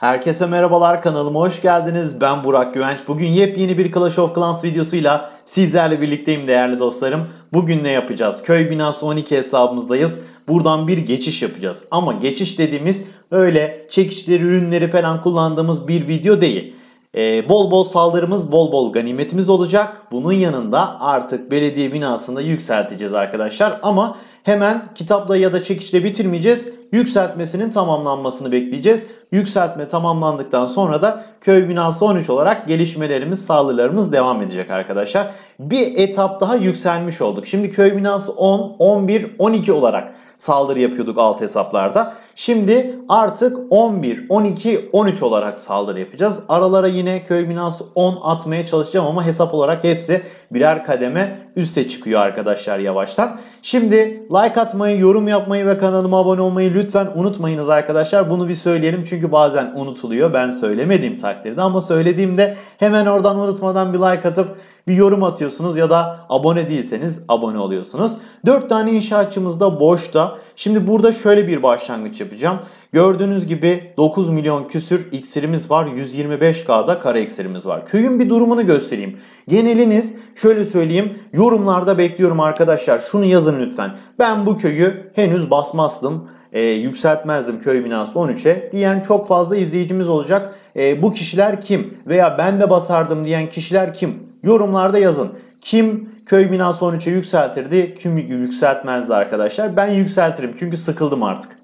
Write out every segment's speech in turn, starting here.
Herkese merhabalar kanalıma hoş geldiniz. Ben Burak Güvenç. Bugün yepyeni bir Clash of Clans videosuyla sizlerle birlikteyim değerli dostlarım. Bugün ne yapacağız? Köy binası 12 hesabımızdayız. Buradan bir geçiş yapacağız. Ama geçiş dediğimiz öyle çekiçleri, ürünleri falan kullandığımız bir video değil. Ee, bol bol saldırımız, bol bol ganimetimiz olacak. Bunun yanında artık belediye binasında yükselteceğiz arkadaşlar. Ama hemen kitapla ya da çekiçle bitirmeyeceğiz yükseltmesinin tamamlanmasını bekleyeceğiz. Yükseltme tamamlandıktan sonra da köy binası 13 olarak gelişmelerimiz, saldırılarımız devam edecek arkadaşlar. Bir etap daha yükselmiş olduk. Şimdi köy binası 10, 11, 12 olarak saldırı yapıyorduk alt hesaplarda. Şimdi artık 11, 12, 13 olarak saldırı yapacağız. Aralara yine köy binası 10 atmaya çalışacağım ama hesap olarak hepsi birer kademe üste çıkıyor arkadaşlar yavaştan. Şimdi like atmayı, yorum yapmayı ve kanalıma abone olmayı lütfen unutmayınız arkadaşlar. Bunu bir söyleyelim çünkü bazen unutuluyor. Ben söylemediğim takdirde ama söylediğimde hemen oradan unutmadan bir like atıp bir yorum atıyorsunuz ya da abone değilseniz abone oluyorsunuz. 4 tane inşaatçımız da boşta. Şimdi burada şöyle bir başlangıç yapacağım. Gördüğünüz gibi 9 milyon küsür iksirimiz var. 125K'da kara iksirimiz var. Köyün bir durumunu göstereyim. Geneliniz şöyle söyleyeyim. Yorumlarda bekliyorum arkadaşlar. Şunu yazın lütfen. Ben bu köyü henüz basmazdım e, yükseltmezdim köy binası 13'e diyen çok fazla izleyicimiz olacak. E, bu kişiler kim veya ben de basardım diyen kişiler kim? Yorumlarda yazın. Kim köy binası 13'e yükseltirdi, kim yükseltmezdi arkadaşlar? Ben yükseltirim çünkü sıkıldım artık.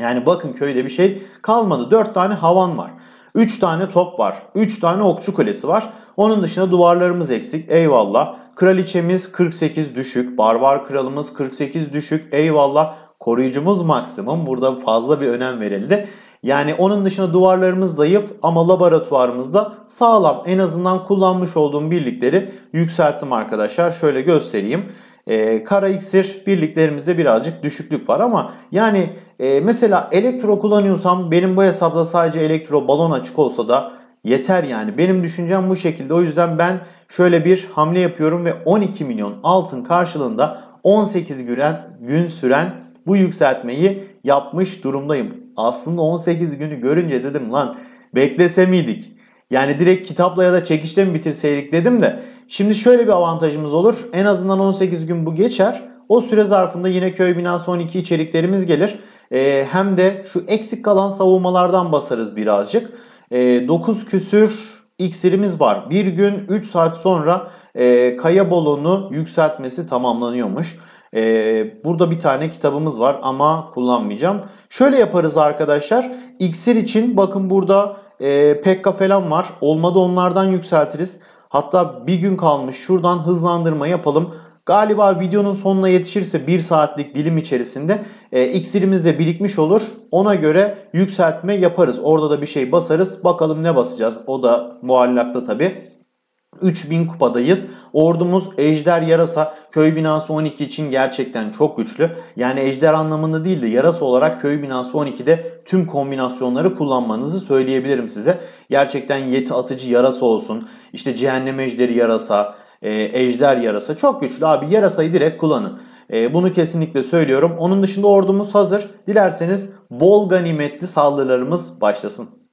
Yani bakın köyde bir şey kalmadı. 4 tane havan var. 3 tane top var. 3 tane okçu kulesi var. Onun dışında duvarlarımız eksik. Eyvallah. Kraliçemiz 48 düşük. Barbar kralımız 48 düşük. Eyvallah. Koruyucumuz maksimum. Burada fazla bir önem verildi. Yani onun dışında duvarlarımız zayıf ama laboratuvarımızda sağlam. En azından kullanmış olduğum birlikleri yükselttim arkadaşlar. Şöyle göstereyim. Ee, kara iksir birliklerimizde birazcık düşüklük var ama yani e, mesela elektro kullanıyorsam benim bu hesapta sadece elektro balon açık olsa da yeter yani. Benim düşüncem bu şekilde. O yüzden ben şöyle bir hamle yapıyorum ve 12 milyon altın karşılığında 18 gün, gün süren bu yükseltmeyi yapmış durumdayım. Aslında 18 günü görünce dedim lan beklese miydik? Yani direkt kitapla ya da çekişte mi bitirseydik dedim de. Şimdi şöyle bir avantajımız olur. En azından 18 gün bu geçer. O süre zarfında yine köy binası 12 içeriklerimiz gelir. Ee, hem de şu eksik kalan savunmalardan basarız birazcık. Ee, 9 küsür iksirimiz var. Bir gün 3 saat sonra e, kaya balonu yükseltmesi tamamlanıyormuş. Ee, burada bir tane kitabımız var ama kullanmayacağım. Şöyle yaparız arkadaşlar. İksir için bakın burada e, Pekka falan var. Olmadı onlardan yükseltiriz. Hatta bir gün kalmış şuradan hızlandırma yapalım. Galiba videonun sonuna yetişirse 1 saatlik dilim içerisinde e, iksirimiz de birikmiş olur. Ona göre yükseltme yaparız. Orada da bir şey basarız. Bakalım ne basacağız. O da muallakta tabii. 3000 kupadayız. Ordumuz Ejder Yarasa köy binası 12 için gerçekten çok güçlü. Yani Ejder anlamında değil de Yarasa olarak köy binası 12'de tüm kombinasyonları kullanmanızı söyleyebilirim size. Gerçekten yeti atıcı yarasa olsun. İşte cehennem ejderi yarasa, e, ejder yarasa çok güçlü abi. Yarasayı direkt kullanın. E, bunu kesinlikle söylüyorum. Onun dışında ordumuz hazır. Dilerseniz bol ganimetli saldırılarımız başlasın.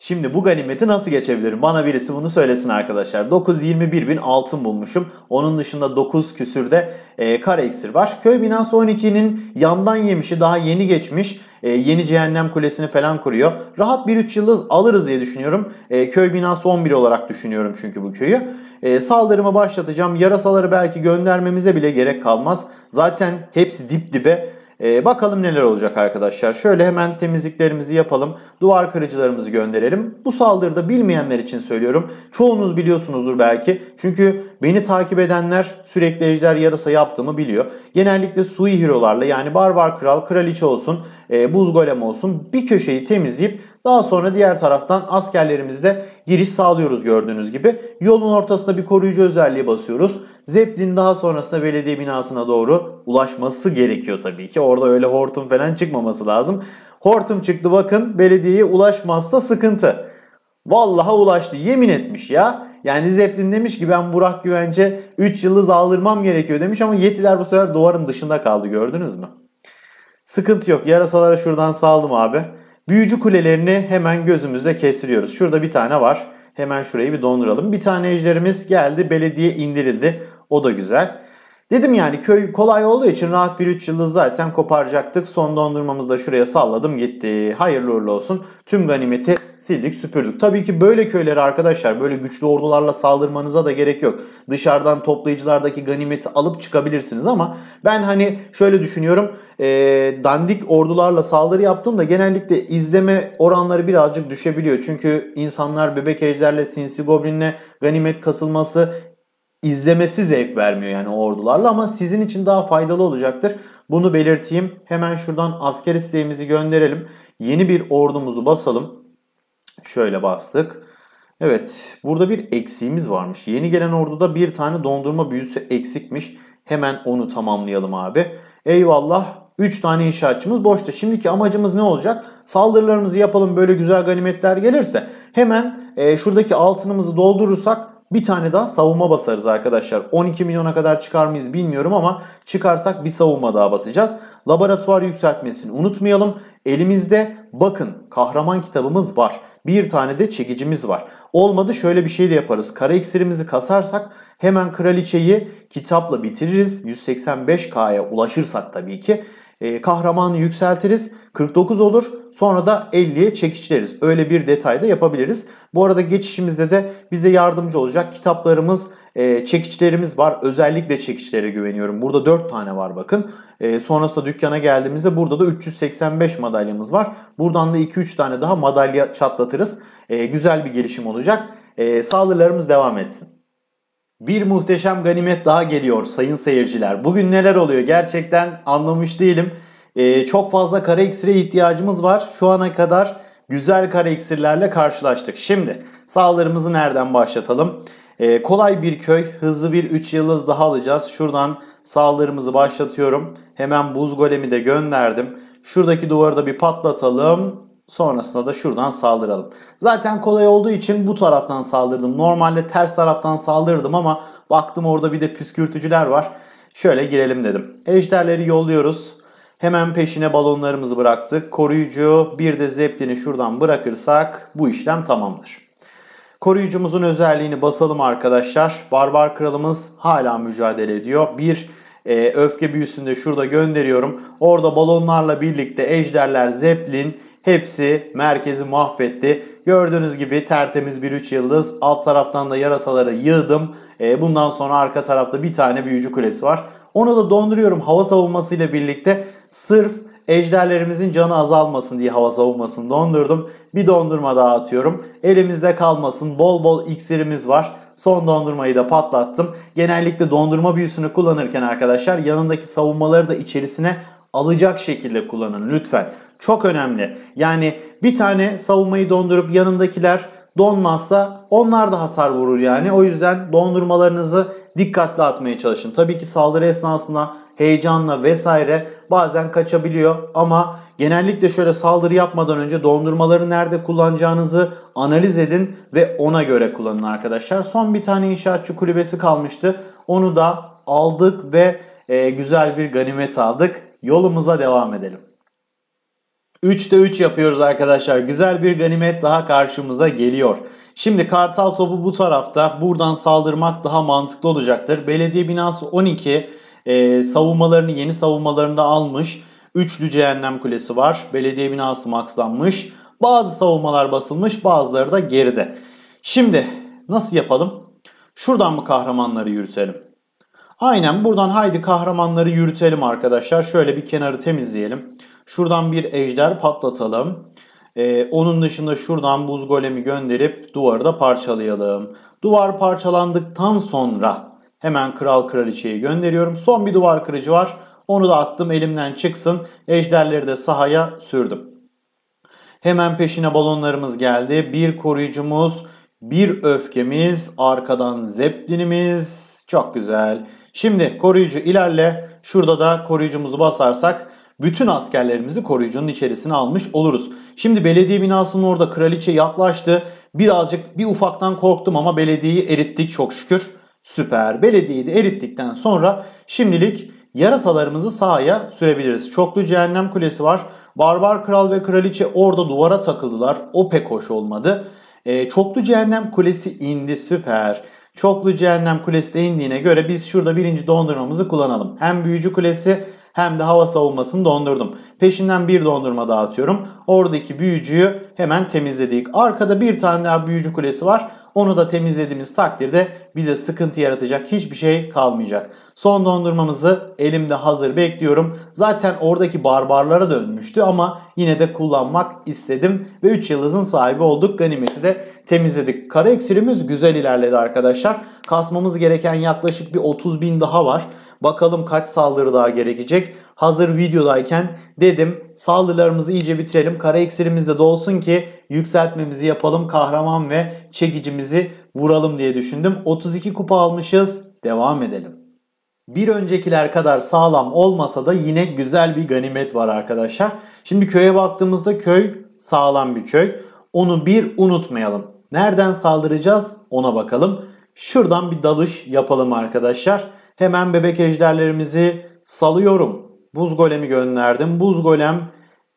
Şimdi bu ganimeti nasıl geçebilirim? Bana birisi bunu söylesin arkadaşlar. 921 bin altın bulmuşum. Onun dışında 9 küsürde e, kara iksir var. Köy binası 12'nin yandan yemişi daha yeni geçmiş. E, yeni cehennem kulesini falan kuruyor. Rahat bir 3 yıldız alırız diye düşünüyorum. E, köy binası 11 olarak düşünüyorum çünkü bu köyü. E, saldırımı başlatacağım. Yarasaları belki göndermemize bile gerek kalmaz. Zaten hepsi dip dibe e, bakalım neler olacak arkadaşlar. Şöyle hemen temizliklerimizi yapalım. Duvar kırıcılarımızı gönderelim. Bu saldırıda bilmeyenler için söylüyorum. Çoğunuz biliyorsunuzdur belki. Çünkü beni takip edenler sürekli ejder yarasa yaptığımı biliyor. Genellikle sui hero'larla yani barbar kral, kraliçe olsun, e, buz golem olsun bir köşeyi temizleyip daha sonra diğer taraftan askerlerimizle giriş sağlıyoruz gördüğünüz gibi. Yolun ortasında bir koruyucu özelliği basıyoruz. Zeppelin daha sonrasında belediye binasına doğru ulaşması gerekiyor tabii ki. Orada öyle hortum falan çıkmaması lazım. Hortum çıktı bakın belediyeye ulaşmazsa sıkıntı. Vallaha ulaştı yemin etmiş ya. Yani Zeppelin demiş ki ben Burak Güvenç'e 3 yıldız aldırmam gerekiyor demiş ama Yetiler bu sefer duvarın dışında kaldı gördünüz mü? Sıkıntı yok yarasalara şuradan saldım abi. Büyücü kulelerini hemen gözümüzde kestiriyoruz. Şurada bir tane var. Hemen şurayı bir donduralım. Bir tane ejderimiz geldi belediye indirildi. O da güzel. Dedim yani köy kolay olduğu için rahat bir 3 yıldız zaten koparacaktık. Son dondurmamızı da şuraya salladım gitti. Hayırlı uğurlu olsun. Tüm ganimeti sildik süpürdük. Tabii ki böyle köylere arkadaşlar böyle güçlü ordularla saldırmanıza da gerek yok. Dışarıdan toplayıcılardaki ganimeti alıp çıkabilirsiniz ama ben hani şöyle düşünüyorum. E, dandik ordularla saldırı yaptığımda genellikle izleme oranları birazcık düşebiliyor. Çünkü insanlar bebek ejderle sinsi goblinle ganimet kasılması izlemesi zevk vermiyor yani ordularla ama sizin için daha faydalı olacaktır. Bunu belirteyim. Hemen şuradan asker isteğimizi gönderelim. Yeni bir ordumuzu basalım. Şöyle bastık. Evet burada bir eksiğimiz varmış. Yeni gelen orduda bir tane dondurma büyüsü eksikmiş. Hemen onu tamamlayalım abi. Eyvallah 3 tane inşaatçımız boşta. Şimdiki amacımız ne olacak? Saldırılarımızı yapalım böyle güzel ganimetler gelirse. Hemen e, şuradaki altınımızı doldurursak bir tane daha savunma basarız arkadaşlar. 12 milyona kadar çıkar mıyız bilmiyorum ama çıkarsak bir savunma daha basacağız. Laboratuvar yükseltmesini unutmayalım. Elimizde bakın kahraman kitabımız var. Bir tane de çekicimiz var. Olmadı şöyle bir şey de yaparız. Kara iksirimizi kasarsak hemen kraliçeyi kitapla bitiririz. 185K'ya ulaşırsak tabii ki e, kahramanı yükseltiriz 49 olur sonra da 50'ye çekiçleriz. Öyle bir detay da yapabiliriz. Bu arada geçişimizde de bize yardımcı olacak kitaplarımız, e, çekiçlerimiz var. Özellikle çekiçlere güveniyorum. Burada 4 tane var bakın. E, sonrasında dükkana geldiğimizde burada da 385 madalyamız var. Buradan da 2-3 tane daha madalya çatlatırız. E, güzel bir gelişim olacak. E, saldırılarımız devam etsin. Bir muhteşem ganimet daha geliyor sayın seyirciler. Bugün neler oluyor gerçekten anlamış değilim. Ee, çok fazla kara iksire ihtiyacımız var. Şu ana kadar güzel kara iksirlerle karşılaştık. Şimdi sağlarımızı nereden başlatalım? Ee, kolay bir köy, hızlı bir 3 yıldız daha alacağız. Şuradan sağlarımızı başlatıyorum. Hemen buz golemi de gönderdim. Şuradaki duvarı da bir patlatalım. Sonrasında da şuradan saldıralım. Zaten kolay olduğu için bu taraftan saldırdım. Normalde ters taraftan saldırdım ama baktım orada bir de püskürtücüler var. Şöyle girelim dedim. Ejderleri yolluyoruz. Hemen peşine balonlarımızı bıraktık. Koruyucu bir de zeplini şuradan bırakırsak bu işlem tamamdır. Koruyucumuzun özelliğini basalım arkadaşlar. Barbar kralımız hala mücadele ediyor. Bir e, öfke büyüsünü de şurada gönderiyorum. Orada balonlarla birlikte ejderler, zeplin, Hepsi merkezi mahvetti. Gördüğünüz gibi tertemiz bir 3 yıldız. Alt taraftan da yarasaları yığdım. E, bundan sonra arka tarafta bir tane büyücü kulesi var. Onu da donduruyorum hava savunması ile birlikte. Sırf ejderlerimizin canı azalmasın diye hava savunmasını dondurdum. Bir dondurma daha atıyorum. Elimizde kalmasın. Bol bol iksirimiz var. Son dondurmayı da patlattım. Genellikle dondurma büyüsünü kullanırken arkadaşlar yanındaki savunmaları da içerisine alacak şekilde kullanın lütfen. Çok önemli. Yani bir tane savunmayı dondurup yanındakiler donmazsa onlar da hasar vurur yani. O yüzden dondurmalarınızı dikkatli atmaya çalışın. Tabii ki saldırı esnasında heyecanla vesaire bazen kaçabiliyor ama genellikle şöyle saldırı yapmadan önce dondurmaları nerede kullanacağınızı analiz edin ve ona göre kullanın arkadaşlar. Son bir tane inşaatçı kulübesi kalmıştı. Onu da aldık ve e, güzel bir ganimet aldık yolumuza devam edelim. 3'te 3 yapıyoruz arkadaşlar. Güzel bir ganimet daha karşımıza geliyor. Şimdi kartal topu bu tarafta. Buradan saldırmak daha mantıklı olacaktır. Belediye binası 12 e, savunmalarını yeni savunmalarında almış. Üçlü cehennem kulesi var. Belediye binası maxlanmış. Bazı savunmalar basılmış bazıları da geride. Şimdi nasıl yapalım? Şuradan mı kahramanları yürütelim? Aynen buradan haydi kahramanları yürütelim arkadaşlar. Şöyle bir kenarı temizleyelim. Şuradan bir ejder patlatalım. Ee, onun dışında şuradan buz golemi gönderip duvarı da parçalayalım. Duvar parçalandıktan sonra hemen kral kraliçeyi gönderiyorum. Son bir duvar kırıcı var. Onu da attım elimden çıksın. Ejderleri de sahaya sürdüm. Hemen peşine balonlarımız geldi. Bir koruyucumuz, bir öfkemiz, arkadan zeplinimiz. Çok güzel. Şimdi koruyucu ilerle. Şurada da koruyucumuzu basarsak bütün askerlerimizi koruyucunun içerisine almış oluruz. Şimdi belediye binasının orada kraliçe yaklaştı. Birazcık bir ufaktan korktum ama belediyeyi erittik çok şükür. Süper. Belediyeyi de erittikten sonra şimdilik yarasalarımızı sahaya sürebiliriz. Çoklu cehennem kulesi var. Barbar kral ve kraliçe orada duvara takıldılar. O pek hoş olmadı. E, çoklu cehennem kulesi indi süper. Çoklu Cehennem Kulesi indiğine göre biz şurada birinci dondurmamızı kullanalım. Hem Büyücü Kulesi hem de hava savunmasını dondurdum. Peşinden bir dondurma dağıtıyorum. Oradaki büyücüyü hemen temizledik. Arkada bir tane daha büyücü kulesi var. Onu da temizlediğimiz takdirde bize sıkıntı yaratacak hiçbir şey kalmayacak. Son dondurmamızı elimde hazır bekliyorum. Zaten oradaki barbarlara dönmüştü ama yine de kullanmak istedim. Ve 3 yıldızın sahibi olduk. Ganimeti de temizledik. Kara eksirimiz güzel ilerledi arkadaşlar. Kasmamız gereken yaklaşık bir 30 bin daha var. Bakalım kaç saldırı daha gerekecek. Hazır videodayken dedim saldırılarımızı iyice bitirelim. Kara eksirimiz de dolsun ki yükseltmemizi yapalım. Kahraman ve çekicimizi vuralım diye düşündüm. 32 kupa almışız. Devam edelim. Bir öncekiler kadar sağlam olmasa da yine güzel bir ganimet var arkadaşlar. Şimdi köye baktığımızda köy sağlam bir köy. Onu bir unutmayalım. Nereden saldıracağız ona bakalım. Şuradan bir dalış yapalım arkadaşlar. Hemen bebek ejderlerimizi salıyorum. Buz golemi gönderdim. Buz golem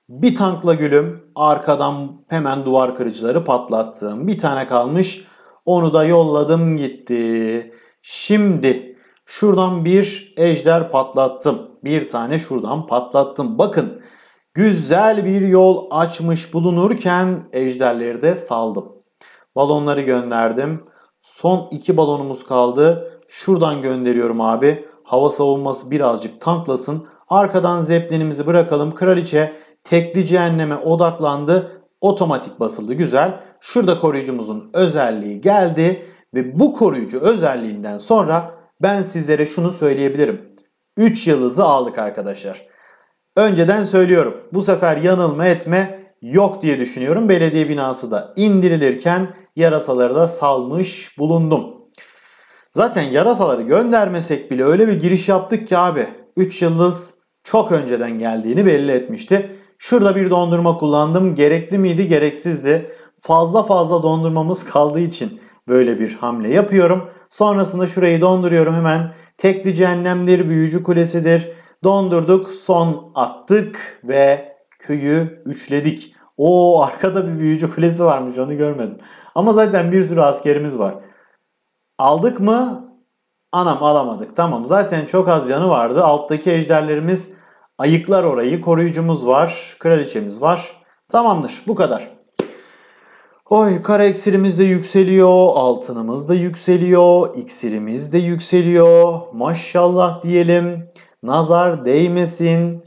bir tankla gülüm arkadan hemen duvar kırıcıları patlattım. Bir tane kalmış. Onu da yolladım gitti. Şimdi şuradan bir ejder patlattım. Bir tane şuradan patlattım. Bakın güzel bir yol açmış bulunurken ejderleri de saldım. Balonları gönderdim. Son iki balonumuz kaldı. Şuradan gönderiyorum abi. Hava savunması birazcık tanklasın. Arkadan zeplinimizi bırakalım. Kraliçe tekli cehenneme odaklandı. Otomatik basıldı. Güzel. Şurada koruyucumuzun özelliği geldi. Ve bu koruyucu özelliğinden sonra ben sizlere şunu söyleyebilirim. 3 yıldızı aldık arkadaşlar. Önceden söylüyorum. Bu sefer yanılma etme yok diye düşünüyorum. Belediye binası da indirilirken yarasaları da salmış bulundum. Zaten yarasaları göndermesek bile öyle bir giriş yaptık ki abi. 3 yıldız çok önceden geldiğini belli etmişti. Şurada bir dondurma kullandım. Gerekli miydi? Gereksizdi. Fazla fazla dondurmamız kaldığı için böyle bir hamle yapıyorum. Sonrasında şurayı donduruyorum hemen. Tekli cehennemdir, büyücü kulesidir. Dondurduk, son attık ve köyü üçledik. O arkada bir büyücü kulesi varmış onu görmedim. Ama zaten bir sürü askerimiz var. Aldık mı? Anam alamadık. Tamam zaten çok az canı vardı. Alttaki ejderlerimiz ayıklar orayı. Koruyucumuz var. Kraliçemiz var. Tamamdır bu kadar. Oy kara iksirimiz de yükseliyor, altınımız da yükseliyor, iksirimiz de yükseliyor. Maşallah diyelim. Nazar değmesin.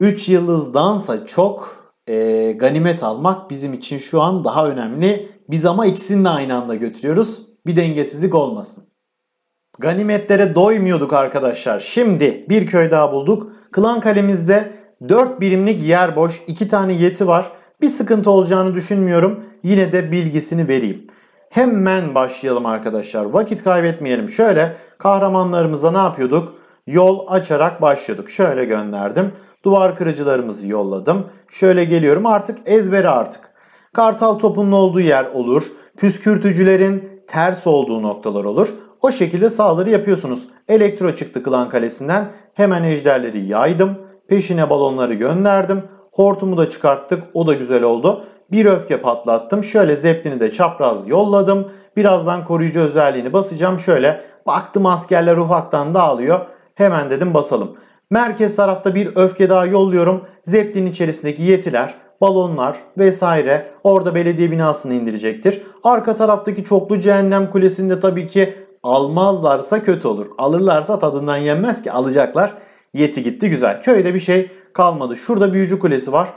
3 yıldızdansa çok e, ganimet almak bizim için şu an daha önemli. Biz ama ikisini de aynı anda götürüyoruz bir dengesizlik olmasın. Ganimetlere doymuyorduk arkadaşlar. Şimdi bir köy daha bulduk. Klan kalemizde 4 birimlik yer boş. 2 tane yeti var. Bir sıkıntı olacağını düşünmüyorum. Yine de bilgisini vereyim. Hemen başlayalım arkadaşlar. Vakit kaybetmeyelim. Şöyle kahramanlarımıza ne yapıyorduk? Yol açarak başlıyorduk. Şöyle gönderdim. Duvar kırıcılarımızı yolladım. Şöyle geliyorum artık ezbere artık. Kartal topunun olduğu yer olur. Püskürtücülerin ters olduğu noktalar olur. O şekilde sağları yapıyorsunuz. Elektro çıktı klan kalesinden. Hemen ejderleri yaydım. Peşine balonları gönderdim. Hortumu da çıkarttık. O da güzel oldu. Bir öfke patlattım. Şöyle zeplini de çapraz yolladım. Birazdan koruyucu özelliğini basacağım. Şöyle baktım askerler ufaktan dağılıyor. Hemen dedim basalım. Merkez tarafta bir öfke daha yolluyorum. Zeplin içerisindeki yetiler balonlar vesaire orada belediye binasını indirecektir. Arka taraftaki çoklu cehennem kulesinde tabii ki almazlarsa kötü olur. Alırlarsa tadından yenmez ki alacaklar. Yeti gitti güzel. Köyde bir şey kalmadı. Şurada büyücü kulesi var.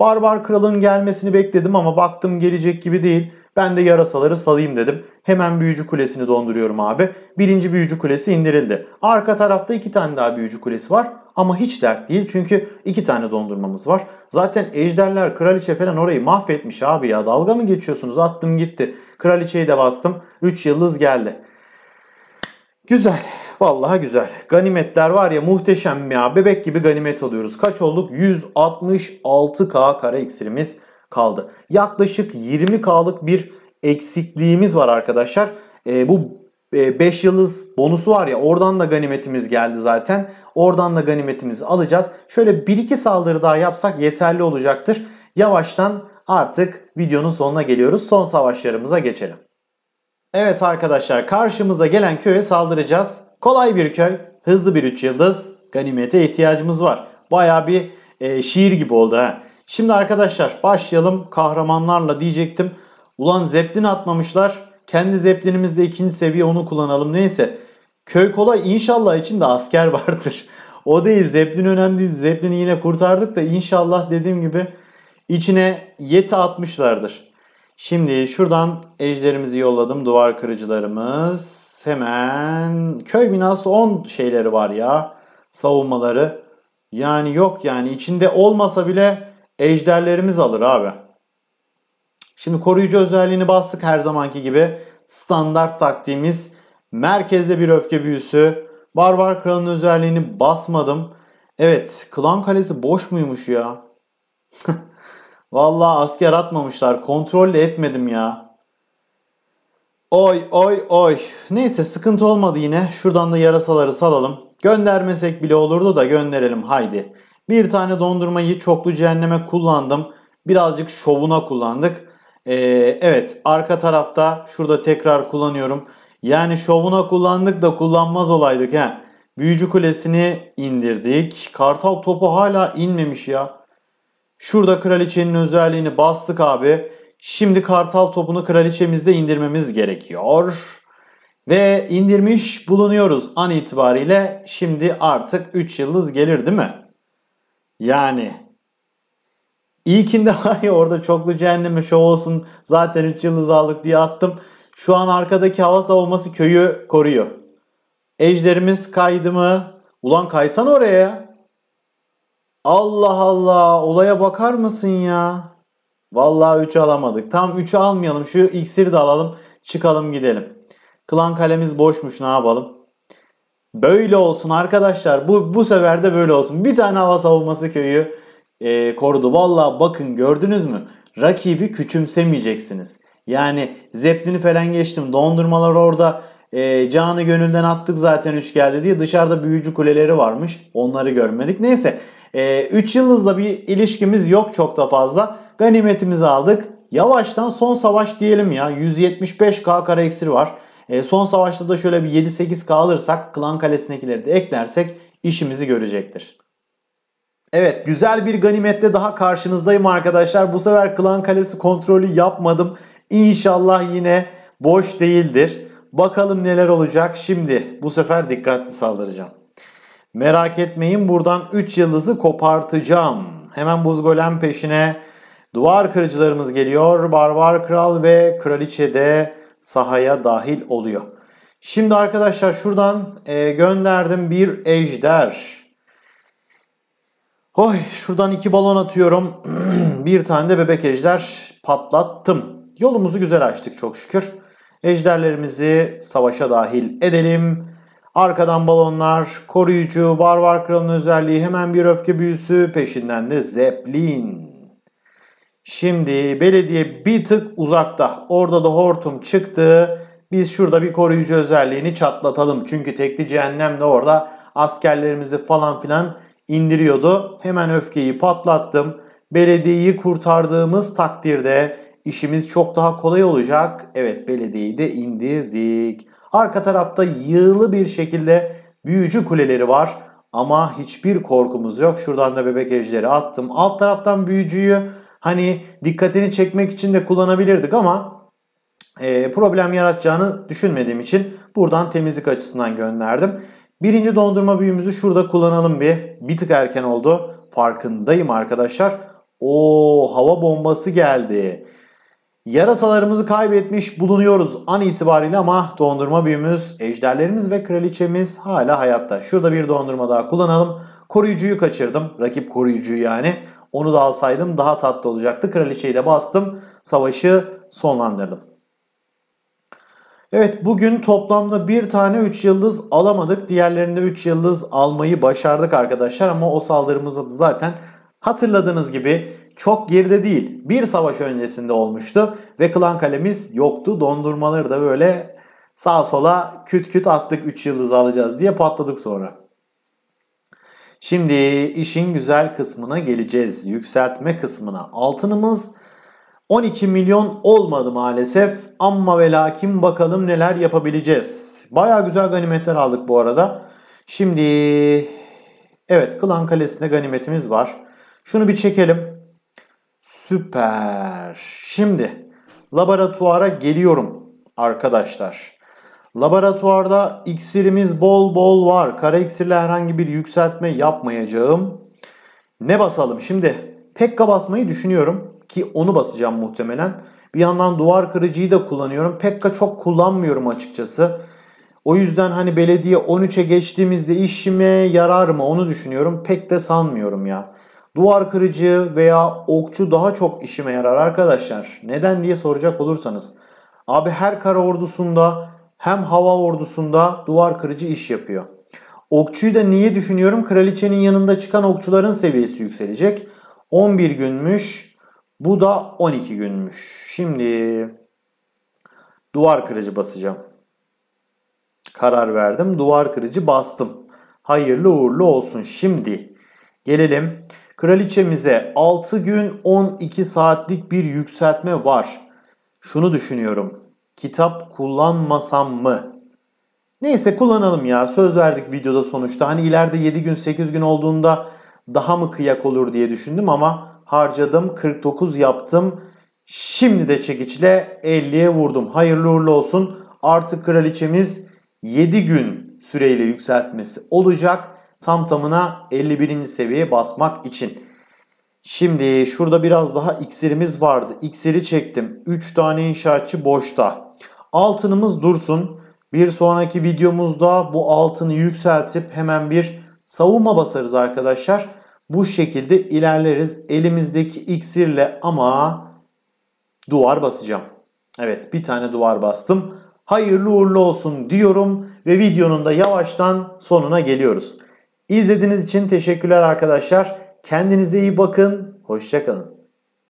Barbar kralın gelmesini bekledim ama baktım gelecek gibi değil. Ben de yarasaları salayım dedim. Hemen büyücü kulesini donduruyorum abi. Birinci büyücü kulesi indirildi. Arka tarafta iki tane daha büyücü kulesi var. Ama hiç dert değil çünkü iki tane dondurmamız var. Zaten ejderler kraliçe falan orayı mahvetmiş abi ya dalga mı geçiyorsunuz attım gitti. Kraliçeyi de bastım 3 yıldız geldi. Güzel. Vallahi güzel. Ganimetler var ya muhteşem ya. Bebek gibi ganimet alıyoruz. Kaç olduk? 166k kara iksirimiz kaldı. Yaklaşık 20k'lık bir eksikliğimiz var arkadaşlar. Ee, e, bu 5 e, yıldız bonusu var ya oradan da ganimetimiz geldi zaten. Oradan da ganimetimizi alacağız. Şöyle 1-2 saldırı daha yapsak yeterli olacaktır. Yavaştan artık videonun sonuna geliyoruz. Son savaşlarımıza geçelim. Evet arkadaşlar karşımıza gelen köye saldıracağız. Kolay bir köy, hızlı bir 3 yıldız, ganimete ihtiyacımız var. Baya bir e, şiir gibi oldu ha. Şimdi arkadaşlar başlayalım kahramanlarla diyecektim. Ulan zeplin atmamışlar. Kendi zeplinimizde ikinci seviye onu kullanalım. Neyse Köy kolay inşallah içinde asker vardır. O değil Zeplin önemli değil. Zeplin'i yine kurtardık da inşallah dediğim gibi içine yeti atmışlardır. Şimdi şuradan ejderimizi yolladım. Duvar kırıcılarımız. Hemen köy binası 10 şeyleri var ya. Savunmaları. Yani yok yani içinde olmasa bile ejderlerimiz alır abi. Şimdi koruyucu özelliğini bastık her zamanki gibi. Standart taktiğimiz Merkezde bir öfke büyüsü. Barbar kralın özelliğini basmadım. Evet klan kalesi boş muymuş ya? Vallahi asker atmamışlar. Kontrol etmedim ya. Oy oy oy. Neyse sıkıntı olmadı yine. Şuradan da yarasaları salalım. Göndermesek bile olurdu da gönderelim haydi. Bir tane dondurmayı çoklu cehenneme kullandım. Birazcık şovuna kullandık. Ee, evet arka tarafta şurada tekrar kullanıyorum. Yani şovuna kullandık da kullanmaz olaydık he. Büyücü Kulesi'ni indirdik. Kartal topu hala inmemiş ya. Şurada kraliçenin özelliğini bastık abi. Şimdi kartal topunu kraliçemizde indirmemiz gerekiyor. Ve indirmiş bulunuyoruz an itibariyle. Şimdi artık 3 yıldız gelir değil mi? Yani. İlkinde orada çoklu cehenneme şov olsun zaten 3 yıldız aldık diye attım. Şu an arkadaki hava savunması köyü koruyor. Ejderimiz kaydı mı? Ulan kaysan oraya. Allah Allah olaya bakar mısın ya? Vallahi 3'ü alamadık. Tam 3'ü almayalım. Şu iksiri de alalım. Çıkalım gidelim. Klan kalemiz boşmuş ne yapalım? Böyle olsun arkadaşlar. Bu, bu sefer de böyle olsun. Bir tane hava savunması köyü e, korudu. Valla bakın gördünüz mü? Rakibi küçümsemeyeceksiniz. Yani zeplini falan geçtim. Dondurmalar orada e, canı gönülden attık zaten 3 geldi diye dışarıda büyücü kuleleri varmış. Onları görmedik. Neyse 3 e, yıldızla bir ilişkimiz yok çok da fazla. Ganimetimizi aldık. Yavaştan son savaş diyelim ya. 175k kara eksir var. E, son savaşta da şöyle bir 7-8k alırsak klan kalesindekileri de eklersek işimizi görecektir. Evet güzel bir ganimette daha karşınızdayım arkadaşlar. Bu sefer klan kalesi kontrolü yapmadım. İnşallah yine boş değildir. Bakalım neler olacak şimdi. Bu sefer dikkatli saldıracağım. Merak etmeyin buradan 3 yıldızı kopartacağım. Hemen buz golem peşine duvar kırıcılarımız geliyor. Barbar kral ve kraliçe de sahaya dahil oluyor. Şimdi arkadaşlar şuradan e, gönderdim bir ejder. Oy şuradan iki balon atıyorum. bir tane de bebek ejder patlattım. Yolumuzu güzel açtık çok şükür. Ejderlerimizi savaşa dahil edelim. Arkadan balonlar, koruyucu, barbar kralın özelliği, hemen bir öfke büyüsü, peşinden de zeplin. Şimdi belediye bir tık uzakta. Orada da hortum çıktı. Biz şurada bir koruyucu özelliğini çatlatalım. Çünkü tekli cehennem de orada askerlerimizi falan filan indiriyordu. Hemen öfkeyi patlattım. Belediyeyi kurtardığımız takdirde İşimiz çok daha kolay olacak. Evet belediyeyi de indirdik. Arka tarafta yığılı bir şekilde büyücü kuleleri var. Ama hiçbir korkumuz yok. Şuradan da bebek ejderi attım. Alt taraftan büyücüyü hani dikkatini çekmek için de kullanabilirdik ama e, problem yaratacağını düşünmediğim için buradan temizlik açısından gönderdim. Birinci dondurma büyümüzü şurada kullanalım bir. Bir tık erken oldu. Farkındayım arkadaşlar. O hava bombası geldi. Yarasalarımızı kaybetmiş bulunuyoruz an itibariyle ama dondurma büyümüz, ejderlerimiz ve kraliçemiz hala hayatta. Şurada bir dondurma daha kullanalım. Koruyucuyu kaçırdım. Rakip koruyucuyu yani. Onu da alsaydım daha tatlı olacaktı. Kraliçeyi de bastım. Savaşı sonlandırdım. Evet bugün toplamda bir tane 3 yıldız alamadık. Diğerlerinde 3 yıldız almayı başardık arkadaşlar. Ama o saldırımızda zaten hatırladığınız gibi çok geride değil. Bir savaş öncesinde olmuştu ve klan kalemiz yoktu. Dondurmaları da böyle sağa sola küt küt attık 3 yıldız alacağız diye patladık sonra. Şimdi işin güzel kısmına geleceğiz. Yükseltme kısmına. Altınımız 12 milyon olmadı maalesef. Amma ve lakin bakalım neler yapabileceğiz. Baya güzel ganimetler aldık bu arada. Şimdi evet Klan Kalesi'nde ganimetimiz var. Şunu bir çekelim. Süper. Şimdi laboratuvara geliyorum arkadaşlar. Laboratuvarda iksirimiz bol bol var. Kara iksirle herhangi bir yükseltme yapmayacağım. Ne basalım şimdi? Pekka basmayı düşünüyorum ki onu basacağım muhtemelen. Bir yandan duvar kırıcıyı da kullanıyorum. Pekka çok kullanmıyorum açıkçası. O yüzden hani belediye 13'e geçtiğimizde işime yarar mı onu düşünüyorum. Pek de sanmıyorum ya. Duvar kırıcı veya okçu daha çok işime yarar arkadaşlar. Neden diye soracak olursanız. Abi her kara ordusunda hem hava ordusunda duvar kırıcı iş yapıyor. Okçuyu da niye düşünüyorum? Kraliçenin yanında çıkan okçuların seviyesi yükselecek. 11 günmüş. Bu da 12 günmüş. Şimdi duvar kırıcı basacağım. Karar verdim. Duvar kırıcı bastım. Hayırlı uğurlu olsun. Şimdi gelelim Kraliçemize 6 gün 12 saatlik bir yükseltme var. Şunu düşünüyorum. Kitap kullanmasam mı? Neyse kullanalım ya. Söz verdik videoda sonuçta. Hani ileride 7 gün 8 gün olduğunda daha mı kıyak olur diye düşündüm ama harcadım 49 yaptım. Şimdi de çekiçle 50'ye vurdum. Hayırlı uğurlu olsun. Artık kraliçemiz 7 gün süreyle yükseltmesi olacak tam tamına 51. seviyeye basmak için. Şimdi şurada biraz daha iksirimiz vardı. İksiri çektim. 3 tane inşaatçı boşta. Altınımız dursun. Bir sonraki videomuzda bu altını yükseltip hemen bir savunma basarız arkadaşlar. Bu şekilde ilerleriz elimizdeki iksirle ama duvar basacağım. Evet bir tane duvar bastım. Hayırlı uğurlu olsun diyorum ve videonun da yavaştan sonuna geliyoruz. İzlediğiniz için teşekkürler arkadaşlar. Kendinize iyi bakın. Hoşçakalın.